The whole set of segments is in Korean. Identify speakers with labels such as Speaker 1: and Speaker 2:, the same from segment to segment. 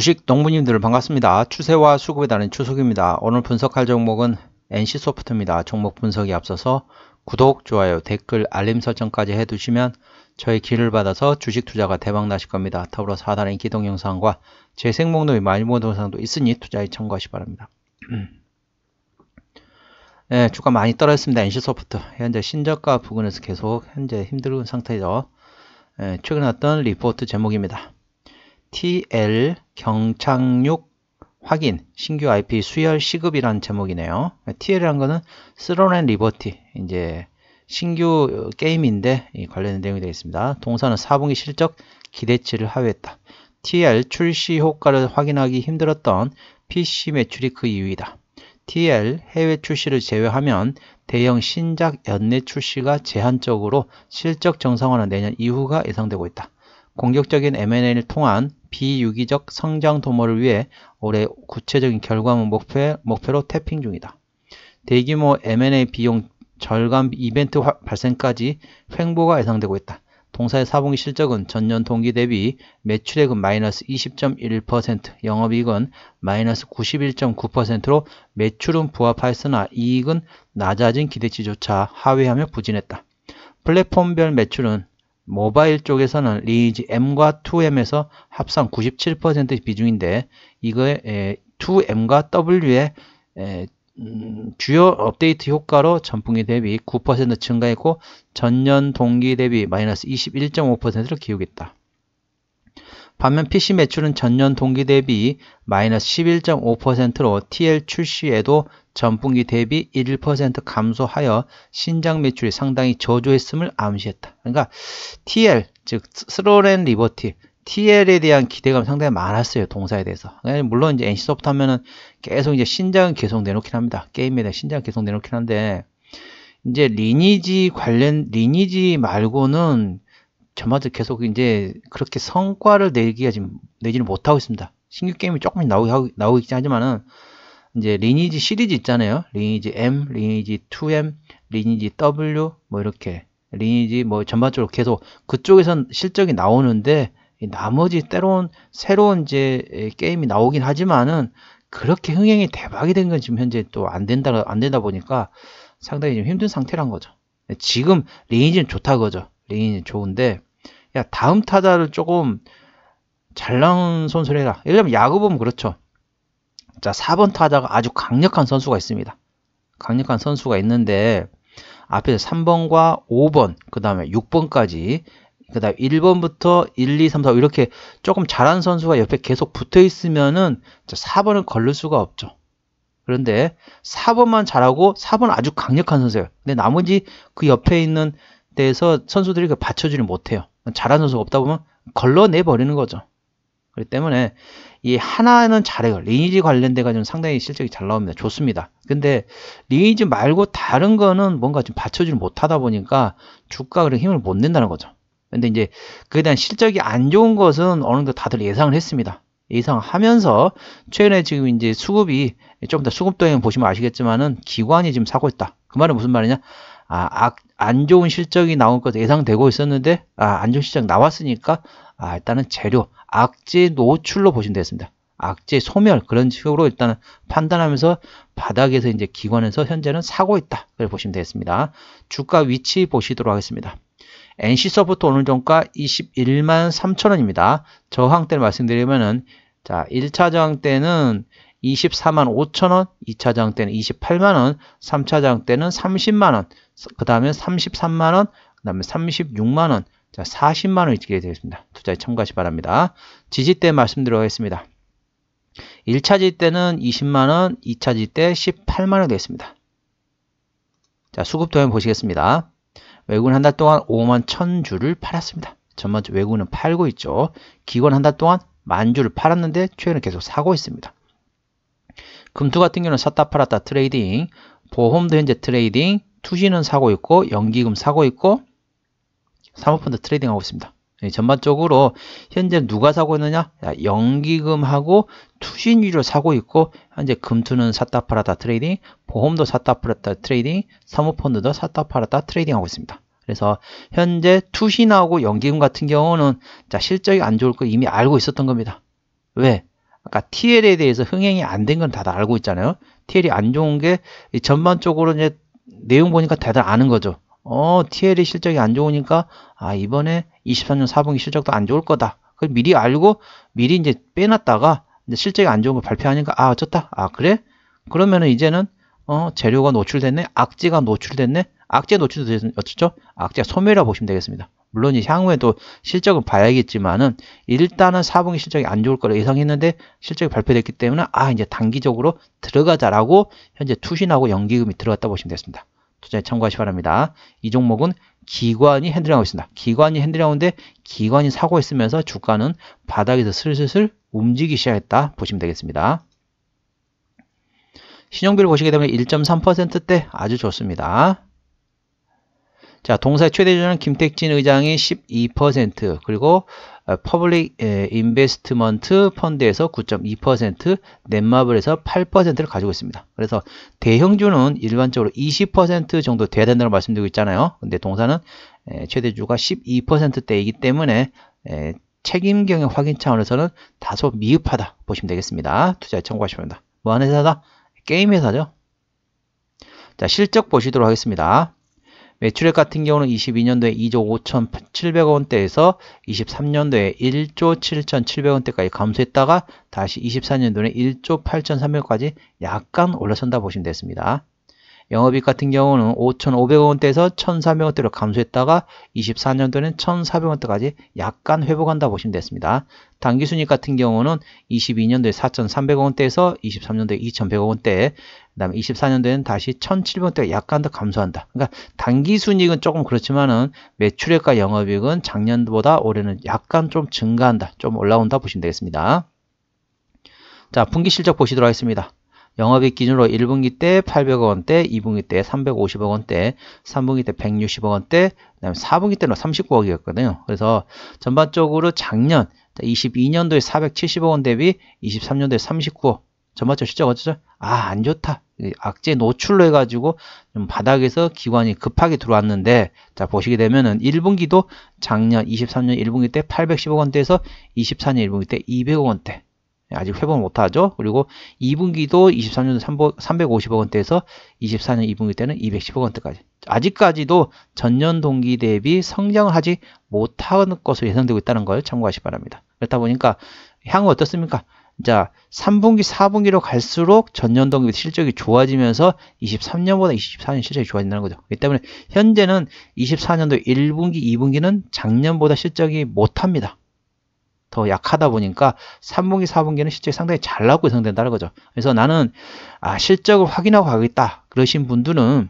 Speaker 1: 주식 농부님들 반갑습니다. 추세와 수급에 따른 추석입니다. 오늘 분석할 종목은 NC소프트입니다. 종목 분석에 앞서서 구독, 좋아요, 댓글, 알림 설정까지 해두시면 저의 길을 받아서 주식 투자가 대박나실 겁니다. 더불어 사단의 기동 영상과 재생 목록의 마이모 동상도 있으니 투자에 참고하시 바랍니다. 네, 주가 많이 떨어졌습니다. NC소프트 현재 신저가 부근에서 계속 현재 힘든 상태죠. 네, 최근 에 왔던 리포트 제목입니다. TL 경착륙 확인 신규 IP 수혈 시급이라는 제목이네요. TL이란 거는 쓰러낸 리버티 이제 신규 게임인데 관련 된 내용이 되겠습니다. 동사는 4분기 실적 기대치를 하회했다. TL 출시 효과를 확인하기 힘들었던 PC 매출이 그 이유이다. TL 해외 출시를 제외하면 대형 신작 연내 출시가 제한적으로 실적 정상화는 내년 이후가 예상되고 있다. 공격적인 M&A를 통한 비유기적 성장 도모를 위해 올해 구체적인 결과물 목표, 목표로 탭핑 중이다. 대규모 M&A 비용 절감 이벤트 화, 발생까지 횡보가 예상되고 있다. 동사의 4분기 실적은 전년 동기 대비 매출액은 마이너스 20.1%, 영업이익은 마이너스 91.9%로 매출은 부합하였으나 이익은 낮아진 기대치조차 하회하며 부진했다. 플랫폼별 매출은 모바일 쪽에서는 리니지 M과 2M에서 합산 97% 비중인데 이거에 2M과 W의 음, 주요 업데이트 효과로 전분기 대비 9% 증가했고 전년 동기 대비 마이너스 21.5%를 기록했다 반면 PC 매출은 전년 동기 대비 마이너스 11.5%로 TL 출시에도 전분기 대비 1% 감소하여 신작 매출이 상당히 저조했음을 암시했다. 그러니까 TL, 즉 스로렌 리버티, TL에 대한 기대감이 상당히 많았어요. 동사에 대해서. 그러니까 물론 이제 NC소프트 하면은 계속 이제 신작은 계속 내놓긴 합니다. 게임에 대한 신작은 계속 내놓긴 한데 이제 리니지 관련 리니지 말고는 저마저 계속 이제 그렇게 성과를 내기가 지금 내지는 못하고 있습니다. 신규 게임이 조금 나오기, 나오고 있긴 하지만은 이제 리니지 시리즈 있잖아요. 리니지 M, 리니지 2M, 리니지 W 뭐 이렇게 리니지 뭐 전반적으로 계속 그쪽에선 실적이 나오는데 나머지 때론 새로운 이제 게임이 나오긴 하지만은 그렇게 흥행이 대박이 된 건 지금 현재 또 안 된다 안 되다 보니까 상당히 좀 힘든 상태란 거죠. 지금 리니지는 좋다 그거죠. 리니지 좋은데 야 다음 타자를 조금 잘 나온 선수를 해라. 예를 들면 야구 보면 그렇죠. 자 4번 타자가 아주 강력한 선수가 있습니다. 강력한 선수가 있는데 앞에서 3번과 5번 그 다음에 6번까지 그 다음 에 1번부터 1, 2, 3, 4 이렇게 조금 잘한 선수가 옆에 계속 붙어 있으면은 4번을 걸릴 수가 없죠. 그런데 4번만 잘하고 4번 아주 강력한 선수예요. 근데 나머지 그 옆에 있는 대해서 선수들이 그 받쳐주지 못해요. 잘하는 선수가 없다 보면 걸러내 버리는 거죠. 그렇기 때문에 이 하나는 잘해요. 리니지 관련돼 가지고 상당히 실적이 잘 나옵니다. 좋습니다. 근데 리니지 말고 다른 거는 뭔가 좀 받쳐주지 못하다 보니까 주가 그런 힘을 못 낸다는 거죠. 근데 이제 그에 대한 실적이 안 좋은 것은 어느 정도 다들 예상을 했습니다. 예상하면서 최근에 지금 이제 수급이 좀 더 수급 동향 보시면 아시겠지만은 기관이 지금 사고 있다. 그 말은 무슨 말이냐? 아, 안 좋은 실적이 나올 것 예상되고 있었는데 아, 안 좋은 실적 나왔으니까 아, 일단은 재료 악재 노출로 보시면 되겠습니다. 악재 소멸 그런 식으로 일단은 판단하면서 바닥에서 이제 기관에서 현재는 사고 있다. 그걸 보시면 되겠습니다. 주가 위치 보시도록 하겠습니다. NC서부터 오늘 종가 21만 3천원입니다. 저항대를 말씀드리면은 자 1차 저항대는 24만 5천원, 2차장 때는 28만원, 3차장 때는 30만원, 그 다음에 33만원, 그 다음에 36만원, 자 40만원이 지게 되겠습니다. 투자에 참고하시 바랍니다. 지지대 말씀드리겠습니다. 1차 지때는 20만원, 2차 지때 18만원 되겠습니다. 자 수급 도면 보시겠습니다. 외국은 한 달 동안 5만 1000주를 팔았습니다. 전반적으로 외국은 팔고 있죠. 기관 한 달 동안 만주를 팔았는데 최근에 계속 사고 있습니다. 금투 같은 경우는 샀다 팔았다 트레이딩, 보험도 현재 트레이딩, 투시는 사고 있고, 연기금 사고 있고, 사모펀드 트레이딩하고 있습니다. 예, 전반적으로 현재 누가 사고 있느냐? 연기금하고 투신 위로 사고 있고 현재 금투는 샀다 팔았다 트레이딩, 보험도 샀다 팔았다 트레이딩, 사모펀드도 샀다 팔았다 트레이딩하고 있습니다. 그래서 현재 투신하고 연기금 같은 경우는 실적이 안 좋을 거 이미 알고 있었던 겁니다. 왜? 아까 TL에 대해서 흥행이 안 된 건다 알고 있잖아요. TL이 안 좋은 게 전반적으로 이제 내용 보니까 다들 아는 거죠. 어, TL이 실적이 안 좋으니까 아, 이번에 23년 4분기 실적도 안 좋을 거다. 그걸 미리 알고 미리 이제 빼놨다가 이제 실적이 안 좋은 걸 발표하니까 아, 어쩌다. 아, 그래? 그러면은 이제는 어, 재료가 노출됐네. 악재가 노출됐네. 악재 노출됐네. 어쩌죠? 악재 소멸이라고 보시면 되겠습니다. 물론 이 향후에 도 실적을 봐야겠지만은 일단은 4분기 실적이 안 좋을 거라 예상했는데 실적이 발표됐기 때문에 아 이제 단기적으로 들어가자라고 현재 투신하고 연기금이 들어갔다 보시면 됐습니다. 투자에 참고하시 기 바랍니다. 이 종목은 기관이 핸들링하고 있습니다. 기관이 핸들링하는데 기관이 사고 있으면서 주가는 바닥에서 슬슬슬 움직이기 시작했다 보시면 되겠습니다. 신용비를 보시게 되면 1.3%대 아주 좋습니다. 자, 동사의 최대 주주는 김택진 의장이 12% 그리고 퍼블릭 인베스트먼트 펀드에서 9.2%, 넷마블에서 8%를 가지고 있습니다. 그래서 대형주는 일반적으로 20% 정도 돼야 된다고 말씀드리고 있잖아요. 근데 동사는 최대주가 12%대이기 때문에 책임 경영 확인 차원에서는 다소 미흡하다 보시면 되겠습니다. 투자에 참고하시면 됩니다. 뭐하는 회사다? 게임 회사죠. 자, 실적 보시도록 하겠습니다. 매출액 같은 경우는 22년도에 2조 5 7 0 0 원대에서 23년도에 1조 7 7 0 0 원대까지 감소했다가 다시 24년도에 1조 8,300억까지 약간 올라선다 보시면 되겠습니다. 영업이익 같은 경우는 5 5 0 0 원대에서 1 3 0 0 원대로 감소했다가 24년도에는 1 4 0 0 원대까지 약간 회복한다 보시면 되겠습니다. 당기순이익 같은 경우는 22년도에 4 3 0 0 원대에서 23년도에 2 1 0 0 원대 다음에 24년도에는 다시 1,700원대가 약간 더 감소한다. 그러니까 단기 순이익은 조금 그렇지만은 매출액과 영업이익은 작년보다 올해는 약간 좀 증가한다. 좀 올라온다 보시면 되겠습니다. 자, 분기 실적 보시도록 하겠습니다. 영업이익 기준으로 1분기 때 800억원대, 2분기 때 350억원대, 3분기 때 160억원대, 그다음에 4분기 때는 39억이었거든요. 그래서 전반적으로 작년 22년도에 470억원 대비 23년도에 39억. 전반적 으로 실적 어쩌죠? 아, 안 좋다. 악재 노출로 해가지고 좀 바닥에서 기관이 급하게 들어왔는데 자 보시게 되면은 1분기도 작년 23년 1분기 때 810억 원대에서 24년 1분기 때 200억 원대 아직 회복 을 못하죠 그리고 2분기도 23년 350억 원대에서 24년 2분기 때는 210억 원대까지 아직까지도 전년 동기 대비 성장을 하지 못한 것으로 예상되고 있다는 걸 참고하시 기 바랍니다 그렇다 보니까 향후 어떻습니까 자, 3분기, 4분기로 갈수록 전년 동기 실적이 좋아지면서 23년보다 24년 실적이 좋아진다는 거죠. 그렇기 때문에 현재는 24년도 1분기, 2분기는 작년보다 실적이 못합니다. 더 약하다 보니까 3분기, 4분기는 실적이 상당히 잘 나오고 예상된다는 거죠. 그래서 나는 아, 실적을 확인하고 가겠다 그러신 분들은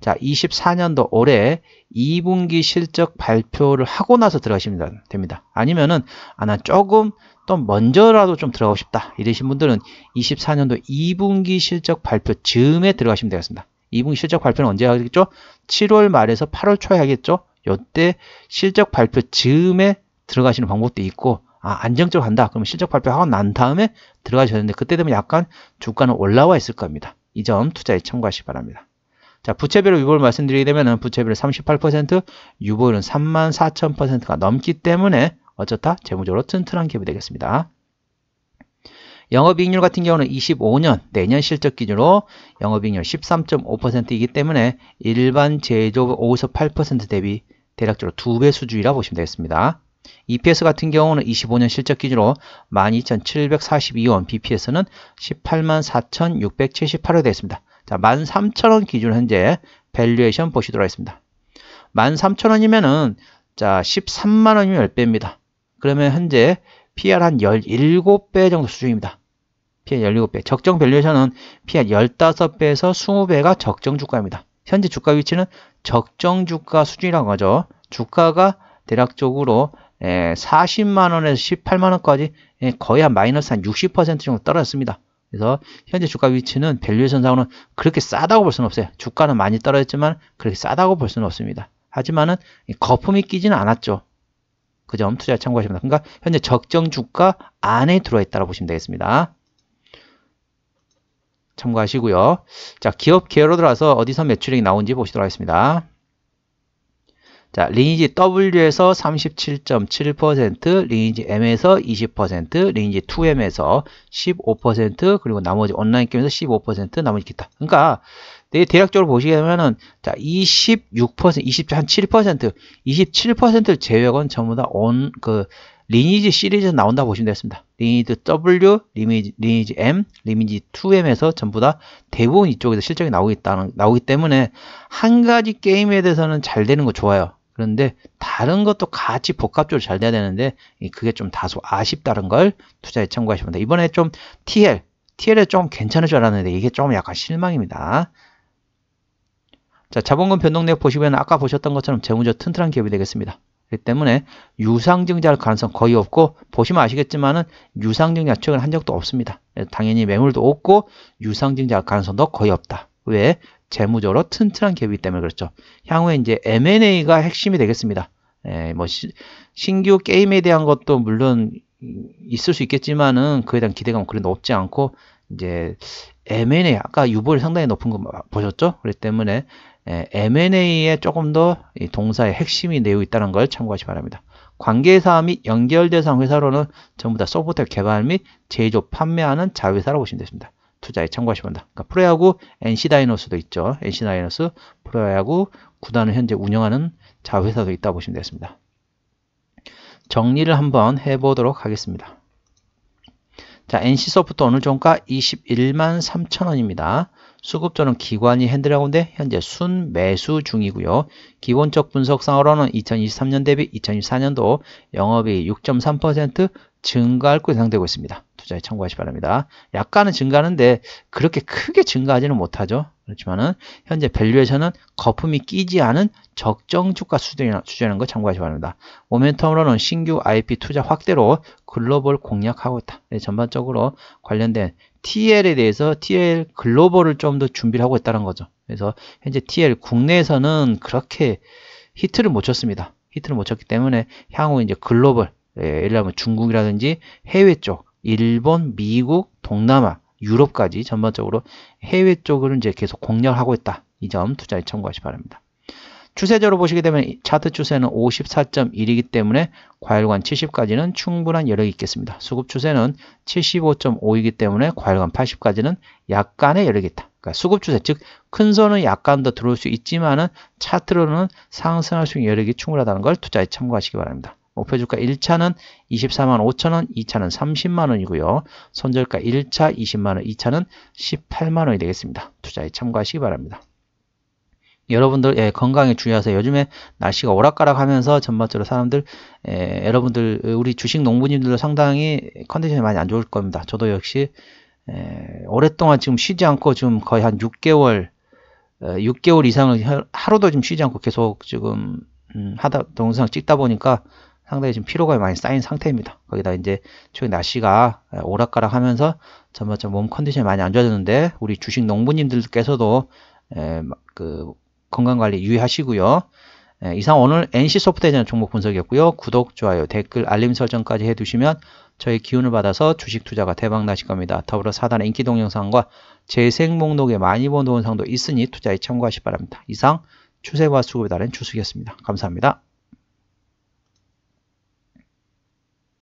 Speaker 1: 자 24년도 올해 2분기 실적 발표를 하고 나서 들어가시면 됩니다. 아니면은 아난 조금 또 먼저라도 좀 들어가고 싶다 이러신 분들은 24년도 2분기 실적 발표 즈음에 들어가시면 되겠습니다. 2분기 실적 발표는 언제 하겠죠? 7월 말에서 8월 초에 하겠죠? 이때 실적 발표 즈음에 들어가시는 방법도 있고 아, 안정적으로 간다. 그러면 실적 발표하고 난 다음에 들어가셔야 되는데 그때 되면 약간 주가는 올라와 있을 겁니다. 이 점 투자에 참고하시기 바랍니다. 자, 부채비율 유보를 말씀드리게 되면 부채비율 38%, 유보율은 34,000%가 넘기 때문에 어쩌다 재무적으로 튼튼한 기업이 되겠습니다. 영업이익률 같은 경우는 25년 내년 실적 기준으로 영업이익률 13.5%이기 때문에 일반 제조업 5에서 8% 대비 대략적으로 두 배 수준이라 보시면 되겠습니다. EPS 같은 경우는 25년 실적 기준으로 12,742원, BPS는 184,678원 되겠습니다. 자, 13,000원 기준 현재 밸류에이션 보시도록 하겠습니다. 13,000원이면은 자, 13만원이면 10배입니다. 그러면 현재 PR 한 17배 정도 수준입니다. PR 17배. 적정 밸류에이션은 PR 15배에서 20배가 적정 주가입니다. 현재 주가 위치는 적정 주가 수준이라고 하죠. 주가가 대략적으로 40만원에서 예, 18만원까지 예, 거의 한 마이너스 한 60% 정도 떨어졌습니다. 그래서 현재 주가 위치는 밸류에이션 상으로는 그렇게 싸다고 볼 수는 없어요. 주가는 많이 떨어졌지만 그렇게 싸다고 볼 수는 없습니다. 하지만은 거품이 끼지는 않았죠. 그점 투자 참고하시면 됩니다. 그러니까 현재 적정 주가 안에 들어있다고 라 보시면 되겠습니다. 참고하시고요. 자, 기업 계열로 들어와서 어디서 매출액이 나온지 보시도록 하겠습니다. 자, 리니지 W에서 37.7%, 리니지 M에서 20%, 리니지 2M에서 15%, 그리고 나머지 온라인 게임에서 15%, 나머지 기타. 그러니까 네, 대략적으로 보시게 되면은 자 26%, 20, 7%, 27%를 제외하고는 전부 다 온 그 리니지 시리즈 나온다 보시면 되겠습니다. 리니지 W, 리니지, 리니지 M, 리니지 2M에서 전부 다 대부분 이쪽에서 실적이 나오고 있다는 나오기 때문에 한 가지 게임에 대해서는 잘 되는 거 좋아요. 그런데 다른 것도 같이 복합적으로 잘 돼야 되는데 그게 좀 다소 아쉽다는 걸 투자에 참고하시면 됩니다. 이번에 좀 TL, TL에 좀 괜찮을 줄 알았는데 이게 좀 약간 실망입니다. 자, 자본금 변동내역 보시면 아까 보셨던 것처럼 재무적 튼튼한 기업이 되겠습니다. 그렇기 때문에 유상증자할 가능성 거의 없고 보시면 아시겠지만은 유상증자 최근 한 적도 없습니다. 당연히 매물도 없고 유상증자할 가능성도 거의 없다. 왜? 재무적으로 튼튼한 기업이기 때문에 그렇죠. 향후에 이제 M&A가 핵심이 되겠습니다. 에, 예, 뭐 시, 신규 게임에 대한 것도 물론 있을 수 있겠지만은 그에 대한 기대감 은 그래도 없지 않고 이제 M&A 아까 유보율 상당히 높은 거 보셨죠? 그렇기 때문에 예, M&A에 조금 더 동사의 핵심이 내고 있다는 걸 참고하시 기 바랍니다. 관계사 및 연결대상 회사로는 전부 다 소프트 웨어 개발 및 제조 판매하는 자회사라고 보시면 됩니다. 투자에 참고하시면 됩니다. 그러니까 프로야구 NC 다이노스도 있죠. NC 다이노스 프로야구 구단을 현재 운영하는 자회사도 있다 고 보시면 되겠습니다. 정리를 한번 해보도록 하겠습니다. 자, NC소프트 오늘 종가 21만 3천원입니다. 수급자는 기관이 핸들하고인데 현재 순매수 중이고요. 기본적 분석상으로는 2023년 대비 2024년도 영업이6.3% 증가할 것으로 예상되고 있습니다. 투자에 참고하시기 바랍니다. 약간은 증가하는데 그렇게 크게 증가하지는 못하죠. 그렇지만은 현재 밸류에서는 거품이 끼지 않은 적정 주가 수준이라는 거 참고하시기 바랍니다. 모멘텀으로는 신규 IP 투자 확대로 글로벌 공략하고 있다. 네, 전반적으로 관련된 TL에 대해서 TL 글로벌을 좀 더 준비를 하고 있다는 거죠. 그래서 현재 TL 국내에서는 그렇게 히트를 못 쳤습니다. 히트를 못 쳤기 때문에 향후 이제 글로벌 예, 예를 들면 중국이라든지 해외 쪽 일본, 미국, 동남아, 유럽까지 전반적으로 해외 쪽을 이제 계속 공략하고 있다. 이 점 투자에 참고하시 바랍니다. 추세적으로 보시게 되면 차트 추세는 54.1이기 때문에 과열관 70까지는 충분한 여력이 있겠습니다. 수급 추세는 75.5이기 때문에 과열관 80까지는 약간의 여력이 있다. 그러니까 수급 추세 즉큰 선은 약간 더 들어올 수 있지만은 차트로는 상승할 수 있는 여력이 충분하다는 걸 투자에 참고하시기 바랍니다. 목표 주가 1차는 24만 5천원, 2차는 30만원이고요. 손절가 1차 20만원, 2차는 18만원이 되겠습니다. 투자에 참고하시기 바랍니다. 여러분들 예, 건강에 주의하세요. 요즘에 날씨가 오락가락하면서 전반적으로 사람들 예, 여러분들 우리 주식 농부님들도 상당히 컨디션이 많이 안 좋을 겁니다. 저도 역시 예, 오랫동안 지금 쉬지 않고 지금 거의 한 6개월 6개월 어, 이상을 하루도 지금 쉬지 않고 계속 지금 음, 하다 동영상 찍다 보니까 상당히 지금 피로감이 많이 쌓인 상태입니다. 거기다 이제 최근 날씨가 오락가락 하면서 점점 몸 컨디션이 많이 안 좋아졌는데 우리 주식 농부님들께서도 그 건강관리 유의하시고요. 이상 오늘 NC소프트에 대한 종목 분석이었고요. 구독, 좋아요, 댓글, 알림 설정까지 해두시면 저희 기운을 받아서 주식 투자가 대박 나실 겁니다. 더불어 사단의 인기 동영상과 재생 목록에 많이 본 돈상도 있으니 투자에 참고하시 기 바랍니다. 이상 추세와 수급에 따른 주식이었습니다. 감사합니다.